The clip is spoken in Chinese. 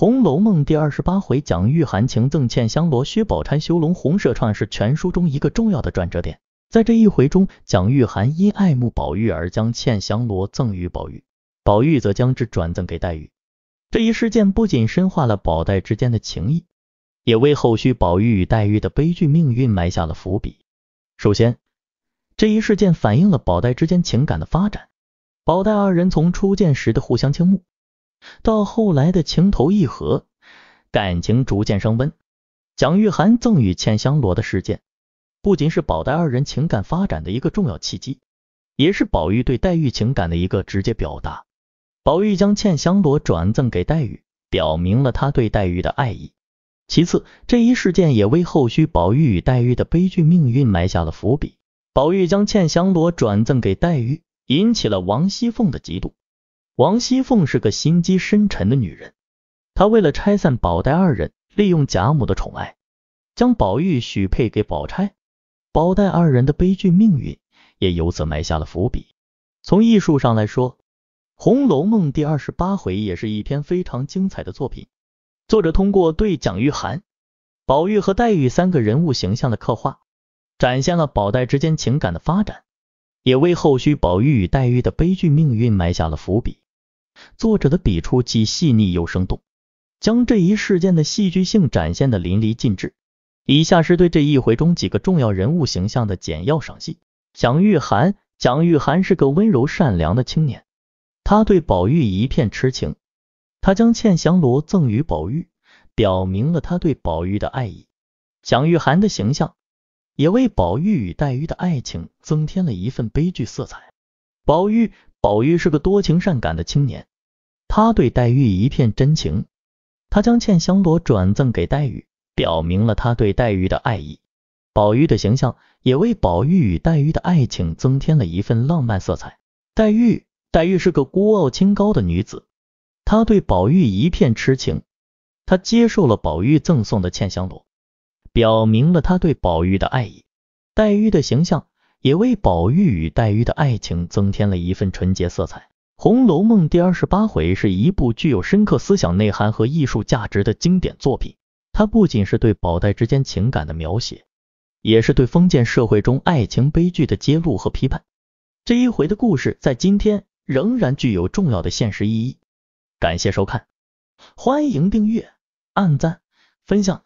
《红楼梦》第二十八回讲玉含情赠茜香罗，薛宝钗修龙红麝串是全书中一个重要的转折点。在这一回中，蒋玉菡因爱慕宝玉而将茜香罗赠与宝玉，宝玉则将之转赠给黛玉。这一事件不仅深化了宝黛之间的情谊，也为后续宝玉与黛玉的悲剧命运埋下了伏笔。首先，这一事件反映了宝黛之间情感的发展。宝黛二人从初见时的互相倾慕。到后来的情投意合，感情逐渐升温。蒋玉菡赠与茜香罗的事件，不仅是宝黛二人情感发展的一个重要契机，也是宝玉对黛玉情感的一个直接表达。宝玉将茜香罗转赠给黛玉，表明了他对黛玉的爱意。其次，这一事件也为后续宝玉与黛玉的悲剧命运埋下了伏笔。宝玉将茜香罗转赠给黛玉，引起了王熙凤的嫉妒。王熙凤是个心机深沉的女人，她为了拆散宝黛二人，利用贾母的宠爱，将宝玉许配给宝钗，宝黛二人的悲剧命运也由此埋下了伏笔。从艺术上来说，《红楼梦》第二十八回也是一篇非常精彩的作品。作者通过对蒋玉菡、宝玉和黛玉三个人物形象的刻画，展现了宝黛之间情感的发展，也为后续宝玉与黛玉的悲剧命运埋下了伏笔。作者的笔触既细腻又生动，将这一事件的戏剧性展现的淋漓尽致。以下是对这一回中几个重要人物形象的简要赏析：蒋玉菡，蒋玉菡是个温柔善良的青年，他对宝玉一片痴情，他将欠香罗赠予宝玉，表明了他对宝玉的爱意。蒋玉菡的形象也为宝玉与黛玉的爱情增添了一份悲剧色彩。宝玉，宝玉是个多情善感的青年。他对黛玉一片真情，他将茜香罗转赠给黛玉，表明了他对黛玉的爱意。宝玉的形象也为宝玉与黛玉的爱情增添了一份浪漫色彩。黛玉，黛玉是个孤傲清高的女子，她对宝玉一片痴情，她接受了宝玉赠送的茜香罗，表明了她对宝玉的爱意。黛玉的形象也为宝玉与黛玉的爱情增添了一份纯洁色彩。《红楼梦》第二十八回是一部具有深刻思想内涵和艺术价值的经典作品。它不仅是对宝黛之间情感的描写，也是对封建社会中爱情悲剧的揭露和批判。这一回的故事在今天仍然具有重要的现实意义。感谢收看，欢迎订阅、按赞、分享。